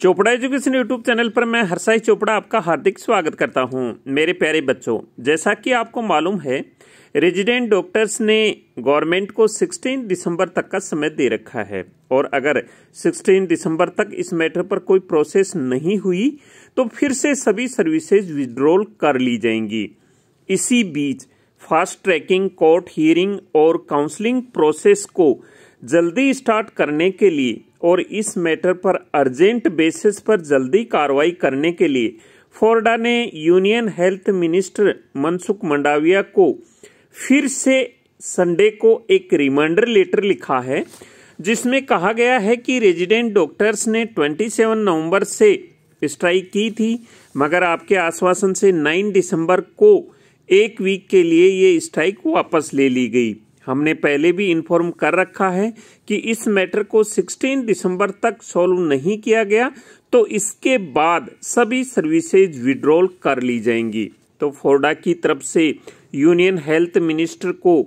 Chopra education YouTube channel पर मैं हर्षाई चोपड़ा आपका हार्दिक स्वागत करता हूं मेरे प्यारे बच्चों जैसा कि आपको मालूम है रेजिडेंट डॉक्टर्स ने गवर्नमेंट को 16 दिसंबर तक का समय दे रखा है और अगर 16 दिसंबर तक इस मैटर पर कोई प्रोसेस नहीं हुई तो फिर से सभी सर्विसेज विड्रॉल कर ली जाएंगी इसी बीच फास्ट ट्रैकिंग कोर्ट हियरिंग और काउंसलिंग प्रोसेस को जल्दी स्टार्ट करने के लिए और इस मैटर पर अर्जेंट बेसिस पर जल्दी कार्रवाई करने के लिए फोर्डा ने union health minister Mansukh Mandaviya को फिर से संडे को एक रिमाइंडर लेटर लिखा है जिसमें कहा गया है कि रेजिडेंट डॉक्टर्स ने 27 नवंबर से स्ट्राइक की थी मगर आपके आश्वासन से 9 दिसंबर को एक वीक के लिए ये स्ट्राइक वापस ले ली गई हमने पहले भी इन्फॉर्म कर रखा है कि इस मैटर को 16 दिसंबर तक सॉल्व नहीं किया गया तो इसके बाद सभी सर्विसेज विड्रॉल कर ली जाएंगी तो फोर्डा की तरफ से यूनियन हेल्थ मिनिस्टर को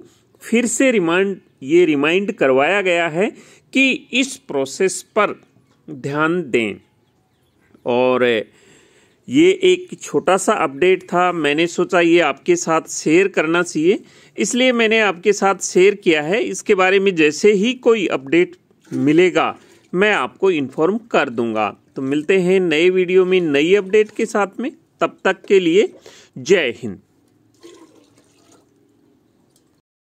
फिर से रिमाइंड ये रिमाइंड करवाया गया है कि इस प्रोसेस पर ध्यान दें और ये एक छोटा सा अपडेट था मैंने सोचा ये आपके साथ शेयर करना चाहिए इसलिए मैंने आपके साथ शेयर किया है इसके बारे में जैसे ही कोई अपडेट मिलेगा मैं आपको इन्फॉर्म कर दूंगा तो मिलते हैं नए वीडियो में नई अपडेट के साथ में तब तक के लिए जय हिंद